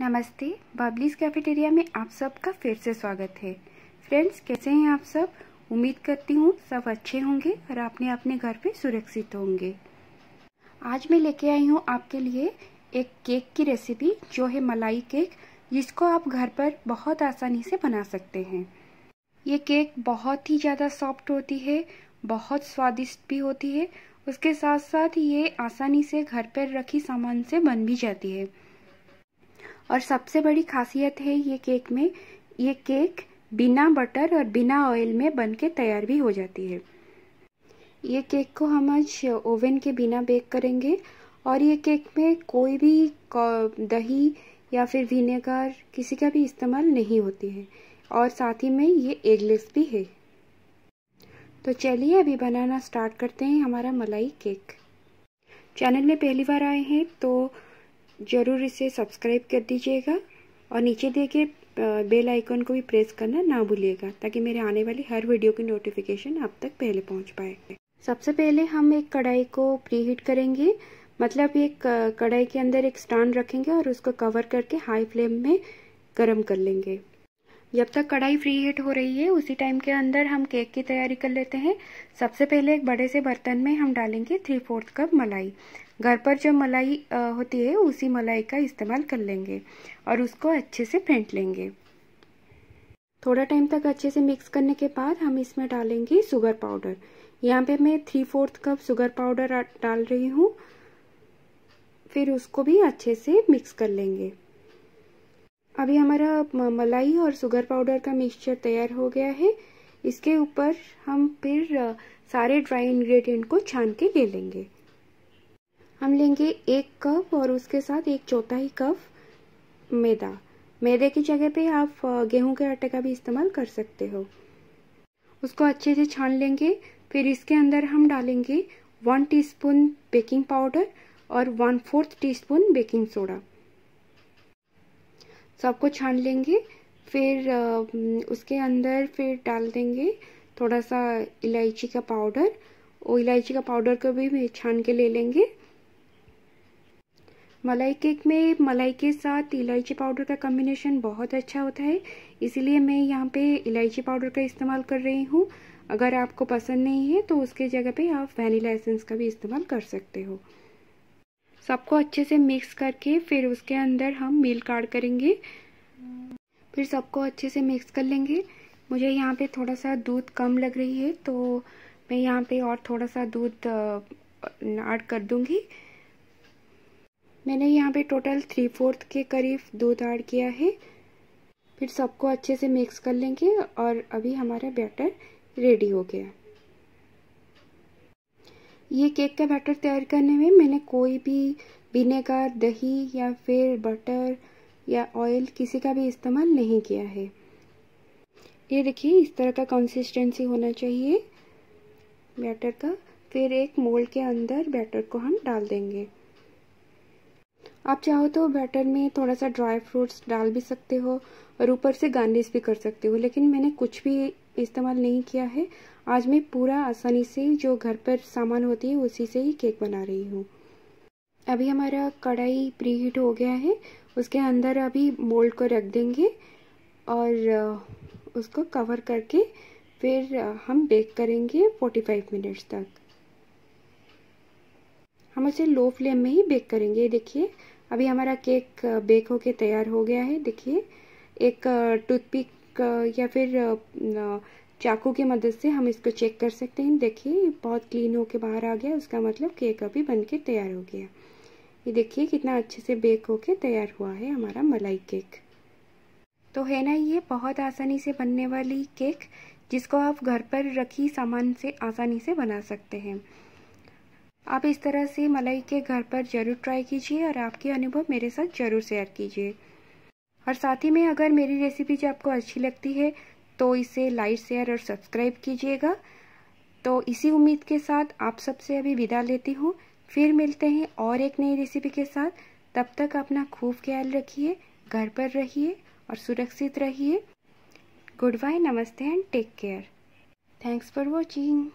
नमस्ते बबलीज कैफेटेरिया में आप सबका फिर से स्वागत है फ्रेंड्स कैसे हैं आप सब उम्मीद करती हूँ सब अच्छे होंगे और आपने अपने घर पे सुरक्षित होंगे आज मैं लेके आई हूँ आपके लिए एक केक की रेसिपी जो है मलाई केक जिसको आप घर पर बहुत आसानी से बना सकते हैं ये केक बहुत ही ज़्यादा सॉफ्ट होती है बहुत स्वादिष्ट भी होती है उसके साथ साथ ये आसानी से घर पर रखी सामान से बन भी जाती है और सबसे बड़ी खासियत है ये केक में ये केक बिना बटर और बिना ऑयल में बन के तैयार भी हो जाती है ये केक को हम आज ओवन के बिना बेक करेंगे और ये केक में कोई भी दही या फिर विनेगर किसी का भी इस्तेमाल नहीं होती है और साथ ही में ये एगलेस भी है तो चलिए अभी बनाना स्टार्ट करते हैं हमारा मलाई केक चैनल में पहली बार आए हैं तो ज़रूर इसे सब्सक्राइब कर दीजिएगा और नीचे दिए गए बेल आइकन को भी प्रेस करना ना भूलिएगा ताकि मेरे आने वाली हर वीडियो की नोटिफिकेशन आप तक पहले पहुंच पाए सबसे पहले हम एक कढ़ाई को प्री हीट करेंगे मतलब एक कढ़ाई के अंदर एक स्टैंड रखेंगे और उसको कवर करके हाई फ्लेम में गर्म कर लेंगे जब तक कढ़ाई फ्री हीट हो रही है उसी टाइम के अंदर हम केक की तैयारी कर लेते हैं सबसे पहले एक बड़े से बर्तन में हम डालेंगे थ्री फोर्थ कप मलाई घर पर जो मलाई होती है उसी मलाई का इस्तेमाल कर लेंगे और उसको अच्छे से फेंट लेंगे थोड़ा टाइम तक अच्छे से मिक्स करने के बाद हम इसमें डालेंगे शुगर पाउडर यहाँ पे मैं three fourth cup sugar powder डाल रही हूँ फिर उसको भी अच्छे से मिक्स कर लेंगे अभी हमारा मलाई और शुगर पाउडर का मिक्सचर तैयार हो गया है इसके ऊपर हम फिर सारे ड्राई इंग्रेडिएंट को छान के ले लेंगे हम लेंगे एक कप और उसके साथ एक चौथाई कप मैदा मैदे की जगह पे आप गेहूं के आटे का भी इस्तेमाल कर सकते हो उसको अच्छे से छान लेंगे फिर इसके अंदर हम डालेंगे वन टीस्पून बेकिंग पाउडर और one fourth teaspoon baking soda सबको छान लेंगे फिर उसके अंदर फिर डाल देंगे थोड़ा सा इलायची का पाउडर और इलायची का पाउडर को भी छान के ले लेंगे मलाई केक में मलाई के साथ इलायची पाउडर का कम्बिनेशन बहुत अच्छा होता है इसीलिए मैं यहाँ पे इलायची पाउडर का इस्तेमाल कर रही हूँ अगर आपको पसंद नहीं है तो उसके जगह पे आप वैनिला एसेंस का भी इस्तेमाल कर सकते हो सबको अच्छे से मिक्स करके फिर उसके अंदर हम मिल्क ऐड करेंगे फिर सबको अच्छे से मिक्स कर लेंगे मुझे यहाँ पे थोड़ा सा दूध कम लग रही है तो मैं यहाँ पे और थोड़ा सा दूध ऐड कर दूँगी मैंने यहाँ पे टोटल थ्री फोर्थ के करीब दूध ऐड किया है फिर सबको अच्छे से मिक्स कर लेंगे और अभी हमारा बैटर रेडी हो गया ये केक का बैटर तैयार करने में मैंने कोई भी विनेगर दही या फिर बटर या ऑयल किसी का भी इस्तेमाल नहीं किया है ये देखिए इस तरह का कंसिस्टेंसी होना चाहिए बैटर का फिर एक मोल्ड के अंदर बैटर को हम डाल देंगे आप चाहो तो बैटर में थोड़ा सा ड्राई फ्रूट्स डाल भी सकते हो और ऊपर से गार्निश भी कर सकते हो लेकिन मैंने कुछ भी इस्तेमाल नहीं किया है आज मैं पूरा आसानी से जो घर पर सामान होती है उसी से ही केक बना रही हूँ अभी हमारा कढ़ाई प्री हीट हो गया है उसके अंदर अभी मोल्ड को रख देंगे और उसको कवर करके फिर हम बेक करेंगे 45 मिनट्स तक हम उसे लो फ्लेम में ही बेक करेंगे देखिए अभी हमारा केक बेक होके तैयार हो गया है देखिए एक टूथपिक या फिर चाकू की मदद से हम इसको चेक कर सकते हैं देखिए बहुत क्लीन होके बाहर आ गया उसका मतलब केक अभी बन के तैयार हो गया ये देखिए कितना अच्छे से बेक होके तैयार हुआ है हमारा मलाई केक तो है ना ये बहुत आसानी से बनने वाली केक जिसको आप घर पर रखी सामान से आसानी से बना सकते हैं आप इस तरह से मलाई के घर पर ज़रूर ट्राई कीजिए और आपके अनुभव मेरे साथ ज़रूर शेयर कीजिए और साथ ही में अगर मेरी रेसिपीज आपको अच्छी लगती है तो इसे लाइक शेयर और सब्सक्राइब कीजिएगा तो इसी उम्मीद के साथ आप सबसे अभी विदा लेती हूँ फिर मिलते हैं और एक नई रेसिपी के साथ तब तक अपना खूब ख्याल रखिए घर पर रहिए और सुरक्षित रहिए गुड बाय नमस्ते and take care thanks for watching